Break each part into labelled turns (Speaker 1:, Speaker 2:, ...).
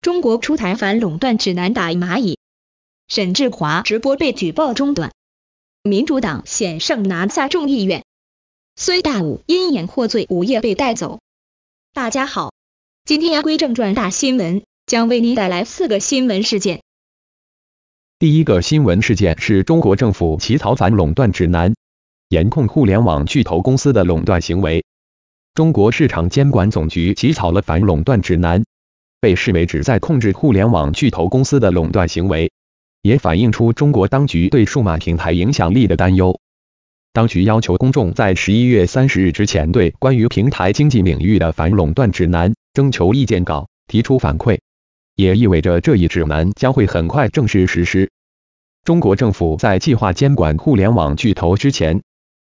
Speaker 1: 中国出台反垄断指南打蚂蚁，沈志华直播被举报中断，民主党险胜拿下众议院，孙大武因言获罪，午夜被带走。大家好，今天言归正传，大新闻将为您带来四个新闻事件。
Speaker 2: 第一个新闻事件是中国政府起草反垄断指南，严控互联网巨头公司的垄断行为。中国市场监管总局起草了反垄断指南。被视为旨在控制互联网巨头公司的垄断行为，也反映出中国当局对数码平台影响力的担忧。当局要求公众在十一月三十日之前对关于平台经济领域的反垄断指南征求意见稿提出反馈，也意味着这一指南将会很快正式实施。中国政府在计划监管互联网巨头之前，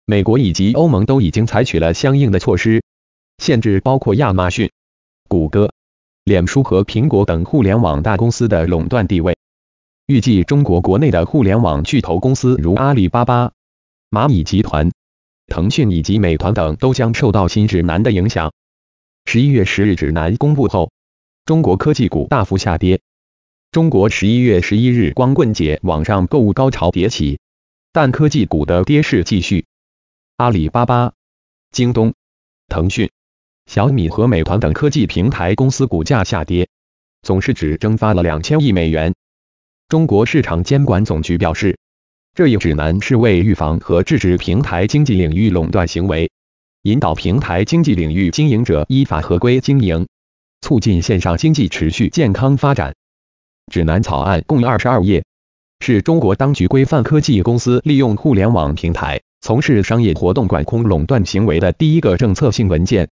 Speaker 2: 美国以及欧盟都已经采取了相应的措施，限制包括亚马逊、谷歌。脸书和苹果等互联网大公司的垄断地位。预计中国国内的互联网巨头公司，如阿里巴巴、蚂蚁集团、腾讯以及美团等，都将受到新指南的影响。十一月十日指南公布后，中国科技股大幅下跌。中国十一月十一日光棍节，网上购物高潮迭起，但科技股的跌势继续。阿里巴巴、京东、腾讯。小米和美团等科技平台公司股价下跌，总市值蒸发了两千亿美元。中国市场监管总局表示，这一指南是为预防和制止平台经济领域垄断行为，引导平台经济领域经营者依法合规经营，促进线上经济持续健康发展。指南草案共二十二页，是中国当局规范科技公司利用互联网平台从事商业活动管控垄断行为的第一个政策性文件。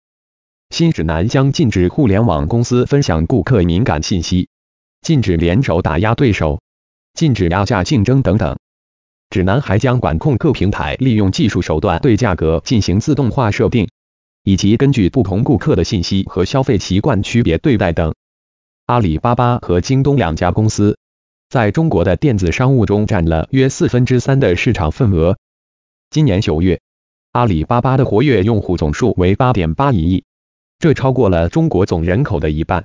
Speaker 2: 新指南将禁止互联网公司分享顾客敏感信息，禁止联手打压对手，禁止压价竞争等等。指南还将管控各平台利用技术手段对价格进行自动化设定，以及根据不同顾客的信息和消费习惯区别对待等。阿里巴巴和京东两家公司在中国的电子商务中占了约四分之三的市场份额。今年九月，阿里巴巴的活跃用户总数为八点八一亿。这超过了中国总人口的一半。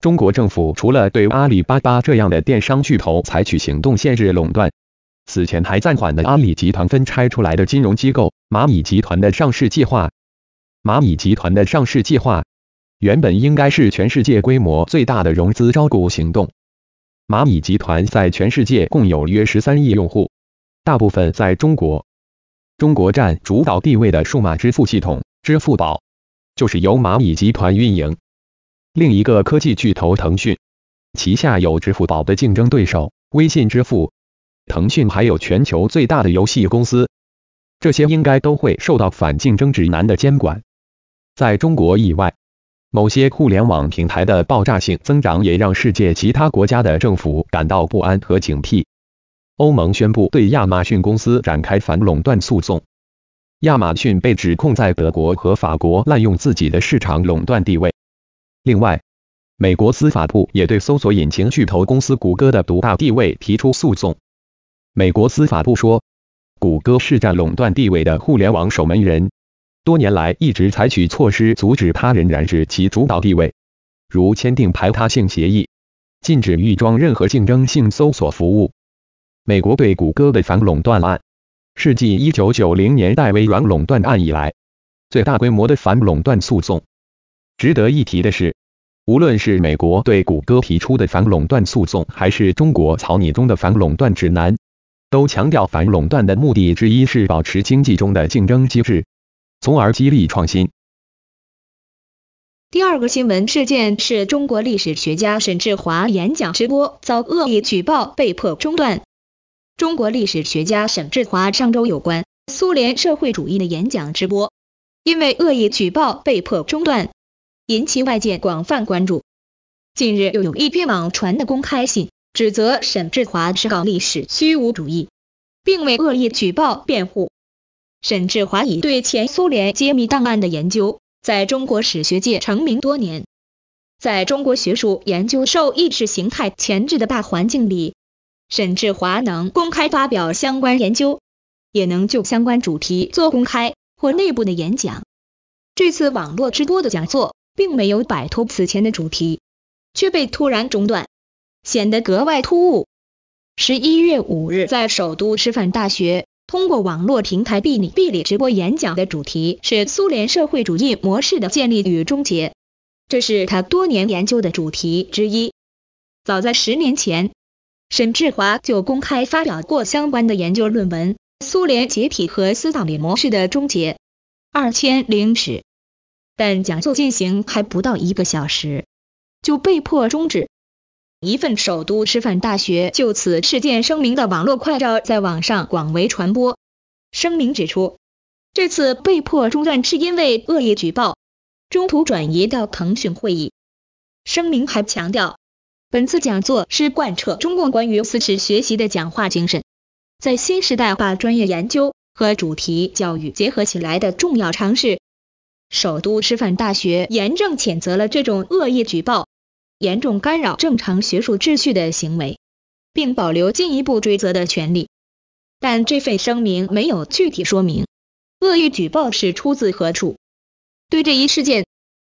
Speaker 2: 中国政府除了对阿里巴巴这样的电商巨头采取行动限制垄断，此前还暂缓了阿里集团分拆出来的金融机构蚂蚁集团的上市计划。蚂蚁集团的上市计划原本应该是全世界规模最大的融资招股行动。蚂蚁集团在全世界共有约十三亿用户，大部分在中国。中国占主导地位的数码支付系统支付宝。就是由蚂蚁集团运营。另一个科技巨头腾讯，旗下有支付宝的竞争对手微信支付。腾讯还有全球最大的游戏公司，这些应该都会受到反竞争指南的监管。在中国以外，某些互联网平台的爆炸性增长也让世界其他国家的政府感到不安和警惕。欧盟宣布对亚马逊公司展开反垄断诉讼。亚马逊被指控在德国和法国滥用自己的市场垄断地位。另外，美国司法部也对搜索引擎巨头公司谷歌的独大地位提出诉讼。美国司法部说，谷歌是占垄断地位的互联网守门人，多年来一直采取措施阻止他人染指其主导地位，如签订排他性协议，禁止预装任何竞争性搜索服务。美国对谷歌的反垄断案。是继一九九零年代微软垄断案以来，最大规模的反垄断诉讼。值得一提的是，无论是美国对谷歌提出的反垄断诉讼，还是中国草拟中的反垄断指南，都强调反垄断的目的之一是保持经济中的竞争机制，从而激励创新。
Speaker 1: 第二个新闻事件是中国历史学家沈志华演讲直播遭恶意举报，被迫中断。中国历史学家沈志华上周有关苏联社会主义的演讲直播，因为恶意举报被迫中断，引起外界广泛关注。近日又有一篇网传的公开信，指责沈志华是搞历史虚无主义，并为恶意举报辩护。沈志华以对前苏联揭秘档案的研究，在中国史学界成名多年。在中国学术研究受意识形态前制的大环境里。沈志华能公开发表相关研究，也能就相关主题做公开或内部的演讲。这次网络直播的讲座并没有摆脱此前的主题，却被突然中断，显得格外突兀。十一月五日，在首都师范大学通过网络平台哔哩哔哩直播演讲的主题是苏联社会主义模式的建立与终结，这是他多年研究的主题之一。早在十年前。沈志华就公开发表过相关的研究论文，《苏联解体和斯大林模式的终结》。二千零十，但讲座进行还不到一个小时，就被迫终止。一份首都师范大学就此事件声明的网络快照在网上广为传播。声明指出，这次被迫中断是因为恶意举报，中途转移到腾讯会议。声明还强调。本次讲座是贯彻中共关于四史学习的讲话精神，在新时代把专业研究和主题教育结合起来的重要尝试。首都师范大学严正谴责了这种恶意举报、严重干扰正常学术秩序的行为，并保留进一步追责的权利。但这份声明没有具体说明恶意举报是出自何处。对这一事件，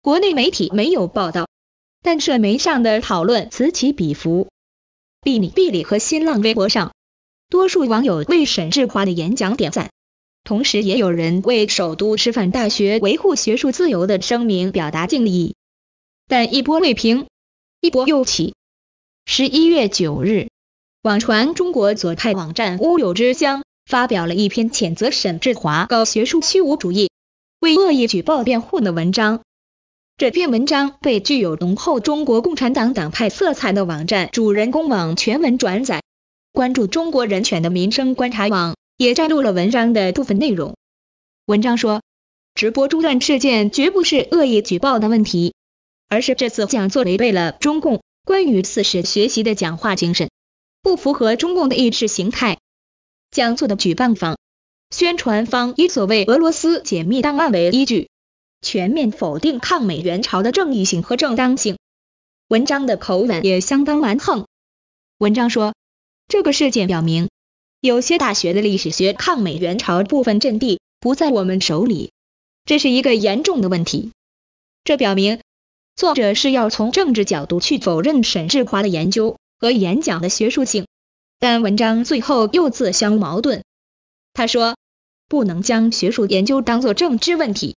Speaker 1: 国内媒体没有报道。但社媒上的讨论此起彼伏，哔哩哔哩和新浪微博上，多数网友为沈志华的演讲点赞，同时也有人为首都师范大学维护学术自由的声明表达敬意。但一波未平，一波又起。十一月九日，网传中国左派网站乌有之乡发表了一篇谴责沈志华搞学术虚无主义、为恶意举报辩护的文章。这篇文章被具有浓厚中国共产党党派色彩的网站“主人公网”全文转载。关注中国人权的“民生观察网”也摘录了文章的部分内容。文章说，直播中断事件绝不是恶意举报的问题，而是这次讲座违背了中共关于四史学习的讲话精神，不符合中共的意识形态。讲座的举办方、宣传方以所谓俄罗斯解密档案为依据。全面否定抗美援朝的正义性和正当性，文章的口吻也相当蛮横。文章说，这个事件表明，有些大学的历史学抗美援朝部分阵地不在我们手里，这是一个严重的问题。这表明作者是要从政治角度去否认沈志华的研究和演讲的学术性，但文章最后又自相矛盾。他说，不能将学术研究当作政治问题。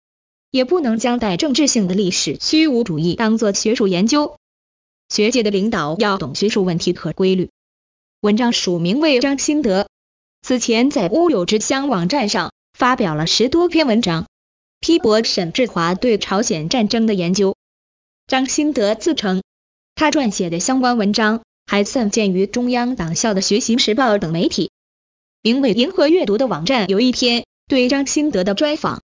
Speaker 1: 也不能将带政治性的历史虚无主义当做学术研究。学界的领导要懂学术问题和规律。文章署名为张新德，此前在乌有之乡网站上发表了十多篇文章，批驳沈志华对朝鲜战争的研究。张新德自称，他撰写的相关文章还散见于中央党校的学习时报等媒体。名为银河阅读的网站有一篇对张新德的专访。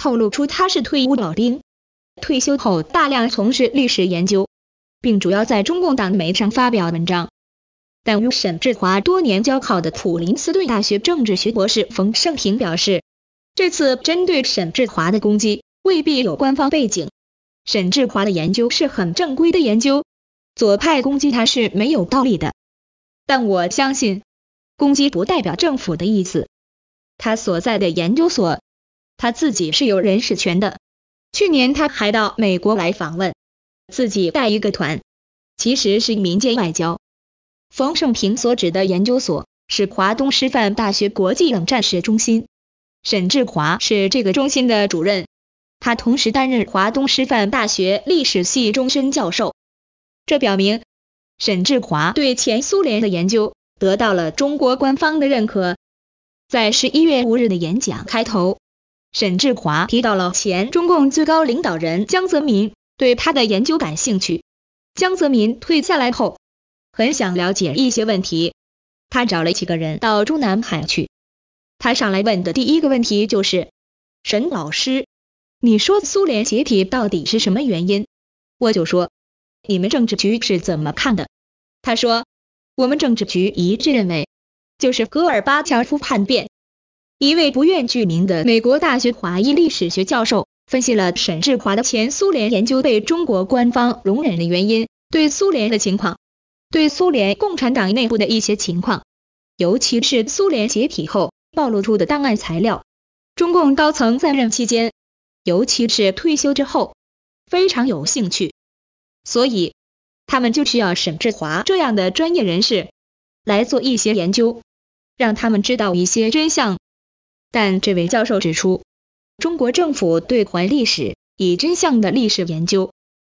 Speaker 1: 透露出他是退伍老兵，退休后大量从事历史研究，并主要在中共党媒上发表文章。但与沈志华多年交好的普林斯顿大学政治学博士冯盛平表示，这次针对沈志华的攻击未必有官方背景。沈志华的研究是很正规的研究，左派攻击他是没有道理的。但我相信，攻击不代表政府的意思。他所在的研究所。他自己是有人事权的。去年他还到美国来访问，自己带一个团，其实是民间外交。冯胜平所指的研究所是华东师范大学国际冷战史中心，沈志华是这个中心的主任，他同时担任华东师范大学历史系终身教授。这表明沈志华对前苏联的研究得到了中国官方的认可。在十一月五日的演讲开头。沈志华提到了前中共最高领导人江泽民对他的研究感兴趣。江泽民退下来后，很想了解一些问题，他找了几个人到中南海去。他上来问的第一个问题就是：沈老师，你说苏联解体到底是什么原因？我就说：你们政治局是怎么看的？他说：我们政治局一致认为，就是戈尔巴乔夫叛变。一位不愿具名的美国大学华裔历史学教授分析了沈志华的前苏联研究被中国官方容忍的原因。对苏联的情况，对苏联共产党内部的一些情况，尤其是苏联解体后暴露出的档案材料，中共高层在任期间，尤其是退休之后，非常有兴趣，所以他们就需要沈志华这样的专业人士来做一些研究，让他们知道一些真相。但这位教授指出，中国政府对怀历史以真相的历史研究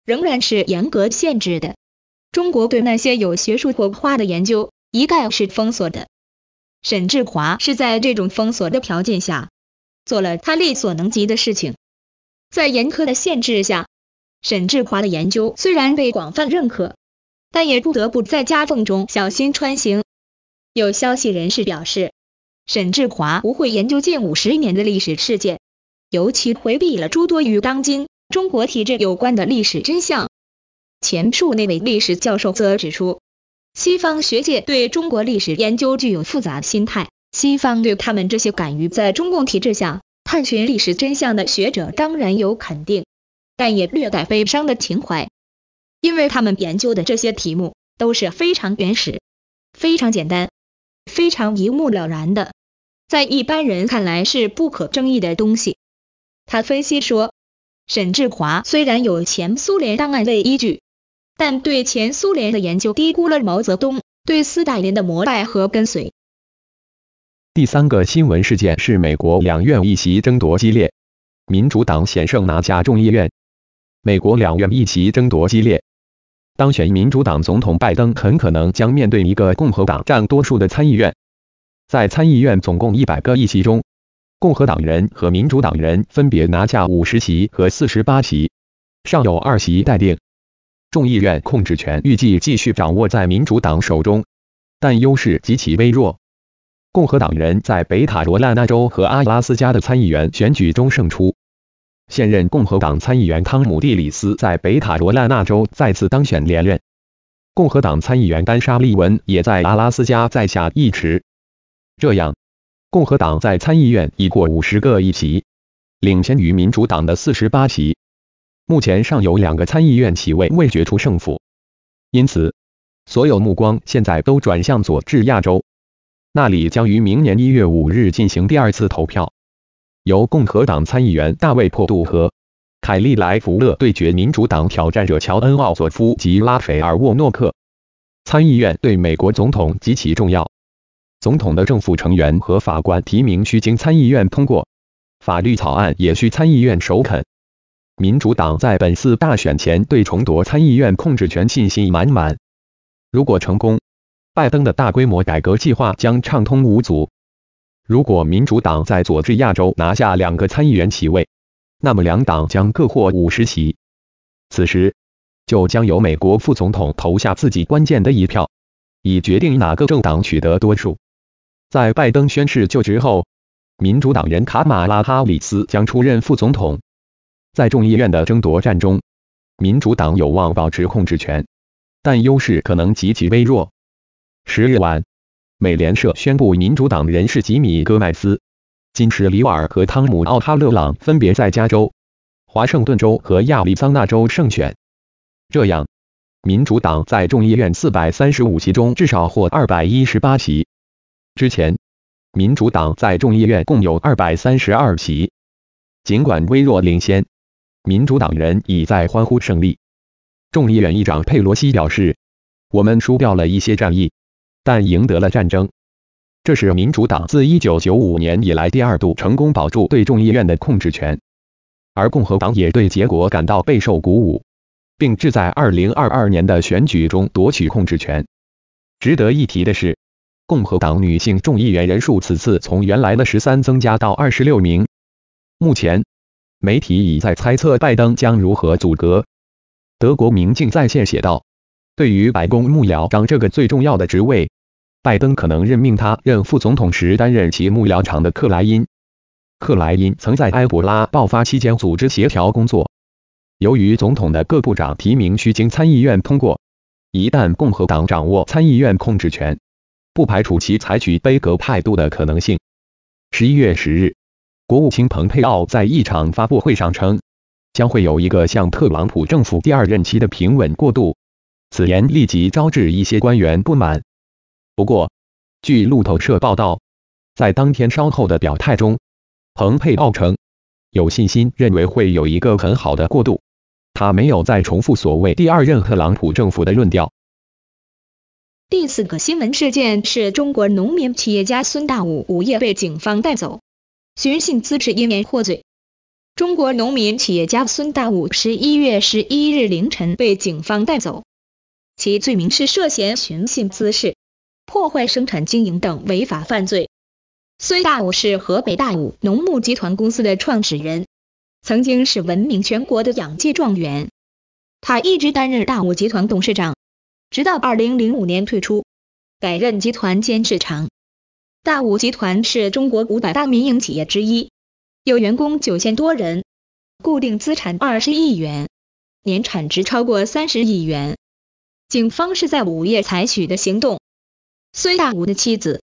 Speaker 1: 仍然是严格限制的。中国对那些有学术火化的研究一概是封锁的。沈志华是在这种封锁的条件下做了他力所能及的事情。在严苛的限制下，沈志华的研究虽然被广泛认可，但也不得不在夹缝中小心穿行。有消息人士表示。沈志华不会研究近五十年的历史事件，尤其回避了诸多与当今中国体制有关的历史真相。前述那位历史教授则指出，西方学界对中国历史研究具有复杂心态。西方对他们这些敢于在中共体制下探寻历史真相的学者，当然有肯定，但也略带悲伤的情怀，因为他们研究的这些题目都是非常原始、非常简单、非常一目了然的。在一般人看来是不可争议的东西。他分析说，沈志华虽然有前苏联档案为依据，但对前苏联的研究低估了毛泽东对斯大林的膜拜和跟随。
Speaker 2: 第三个新闻事件是美国两院一席争夺激烈，民主党险胜拿下众议院。美国两院一席争夺激烈，当选民主党总统拜登很可能将面对一个共和党占多数的参议院。在参议院总共一百个议席中，共和党人和民主党人分别拿下五十席和四十八席，尚有二席待定。众议院控制权预计继续掌握在民主党手中，但优势极其微弱。共和党人在北卡罗来纳州和阿拉斯加的参议员选举中胜出。现任共和党参议员汤姆·蒂里斯在北卡罗来纳州再次当选连任。共和党参议员丹·沙利文也在阿拉斯加再下一职。这样，共和党在参议院已过五十个议席，领先于民主党的四十八席。目前尚有两个参议院席位未决出胜负，因此，所有目光现在都转向佐治亚州，那里将于明年一月五日进行第二次投票，由共和党参议员大卫·珀杜和凯利·莱福勒对决民主党挑战者乔恩·奥佐夫及拉斐尔·沃诺克。参议院对美国总统极其重要。总统的政府成员和法官提名需经参议院通过，法律草案也需参议院首肯。民主党在本次大选前对重夺参议院控制权信心满满。如果成功，拜登的大规模改革计划将畅通无阻。如果民主党在佐治亚州拿下两个参议员席位，那么两党将各获五十席，此时就将由美国副总统投下自己关键的一票，以决定哪个政党取得多数。在拜登宣誓就职后，民主党人卡马拉哈里斯将出任副总统。在众议院的争夺战中，民主党有望保持控制权，但优势可能极其微弱。十日晚，美联社宣布，民主党人士吉米戈麦斯、金池里瓦尔和汤姆奥哈勒朗分别在加州、华盛顿州和亚利桑那州胜选。这样，民主党在众议院四百三十五席中至少获二百一十八席。之前，民主党在众议院共有二百三十二席，尽管微弱领先，民主党人已在欢呼胜利。众议院议长佩罗西表示：“我们输掉了一些战役，但赢得了战争。”这是民主党自一九九五年以来第二度成功保住对众议院的控制权，而共和党也对结果感到备受鼓舞，并志在二零二二年的选举中夺取控制权。值得一提的是。共和党女性众议员人数此次从原来的十三增加到二十六名。目前，媒体已在猜测拜登将如何阻隔。德国《明镜在线》写道：“对于白宫幕僚长这个最重要的职位，拜登可能任命他任副总统时担任其幕僚长的克莱因。克莱因曾在埃博拉爆发期间组织协调工作。由于总统的各部长提名需经参议院通过，一旦共和党掌握参议院控制权。”不排除其采取悲格态度的可能性。十一月十日，国务卿蓬佩奥在一场发布会上称，将会有一个像特朗普政府第二任期的平稳过渡。此言立即招致一些官员不满。不过，据路透社报道，在当天稍后的表态中，蓬佩奥称有信心认为会有一个很好的过渡，他没有再重复所谓第二任特朗普政府的论调。
Speaker 1: 第四个新闻事件是中国农民企业家孙大武午夜被警方带走，寻衅滋事因年获罪。中国农民企业家孙大武十一月十一日凌晨被警方带走，其罪名是涉嫌寻衅滋事、破坏生产经营等违法犯罪。孙大武是河北大武农牧集团公司的创始人，曾经是闻名全国的养鸡状元，他一直担任大武集团董事长。直到二零零五年退出，改任集团监事长。大武集团是中国五百大民营企业之一，有员工九千多人，固定资产二十亿元，年产值超过三十亿元。警方是在午夜采取的行动。孙大武的妻子、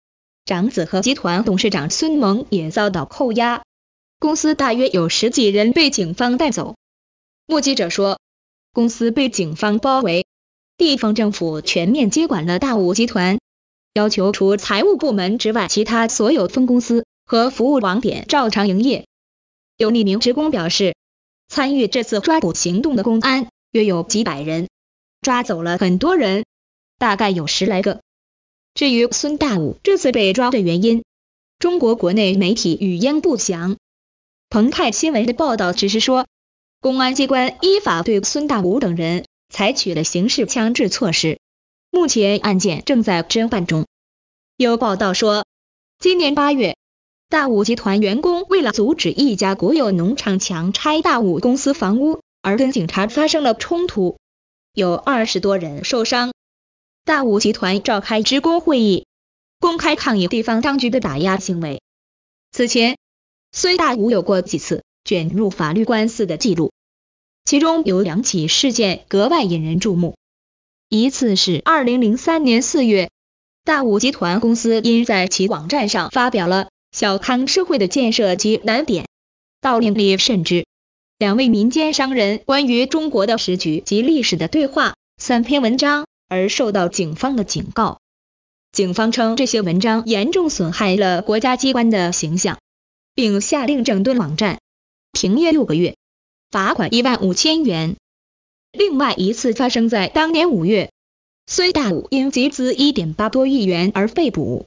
Speaker 1: 长子和集团董事长孙萌也遭到扣押，公司大约有十几人被警方带走。目击者说，公司被警方包围。地方政府全面接管了大武集团，要求除财务部门之外，其他所有分公司和服务网点照常营业。有匿名职工表示，参与这次抓捕行动的公安约有几百人，抓走了很多人，大概有十来个。至于孙大武这次被抓的原因，中国国内媒体语焉不详。澎湃新闻的报道只是说，公安机关依法对孙大武等人。采取了刑事强制措施，目前案件正在侦办中。有报道说，今年八月，大武集团员工为了阻止一家国有农场强拆大武公司房屋，而跟警察发生了冲突，有二十多人受伤。大武集团召开职工会议，公开抗议地方当局的打压行为。此前，孙大武有过几次卷入法律官司的记录。其中有两起事件格外引人注目。一次是2003年4月，大武集团公司因在其网站上发表了《小康社会的建设及难点》、《道令里》甚至两位民间商人关于中国的时局及历史的对话三篇文章，而受到警方的警告。警方称这些文章严重损害了国家机关的形象，并下令整顿网站，停业六个月。罚款一万五千元。另外一次发生在当年五月，孙大武因集资一点八多亿元而被捕，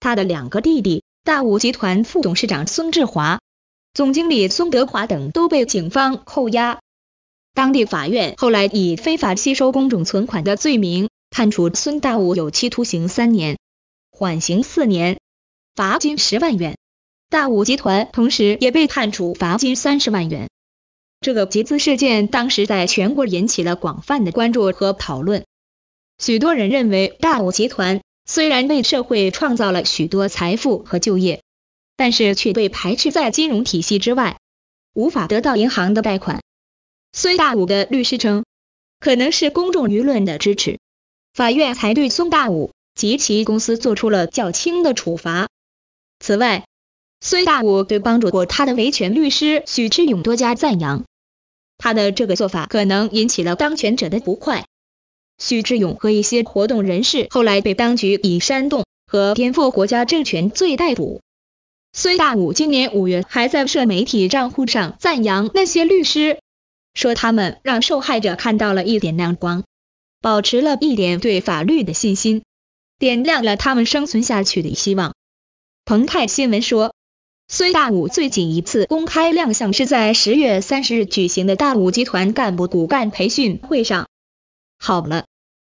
Speaker 1: 他的两个弟弟，大武集团副董事长孙志华、总经理孙德华等都被警方扣押。当地法院后来以非法吸收公众存款的罪名，判处孙大武有期徒刑三年，缓刑四年，罚金十万元。大武集团同时也被判处罚金三十万元。这个集资事件当时在全国引起了广泛的关注和讨论。许多人认为，大武集团虽然为社会创造了许多财富和就业，但是却被排斥在金融体系之外，无法得到银行的贷款。孙大武的律师称，可能是公众舆论的支持，法院才对孙大武及其公司做出了较轻的处罚。此外，孙大武对帮助过他的维权律师许志勇多加赞扬，他的这个做法可能引起了当权者的不快。许志勇和一些活动人士后来被当局以煽动和颠覆国家政权罪逮捕。孙大武今年五月还在社媒体账户上赞扬那些律师，说他们让受害者看到了一点亮光，保持了一点对法律的信心，点亮了他们生存下去的希望。澎湃新闻说。孙大武最近一次公开亮相是在十月三十日举行的大武集团干部骨干培训会上。好了，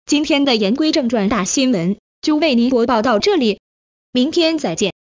Speaker 1: 今天的言归正传，大新闻就为您播报到这里，明天再见。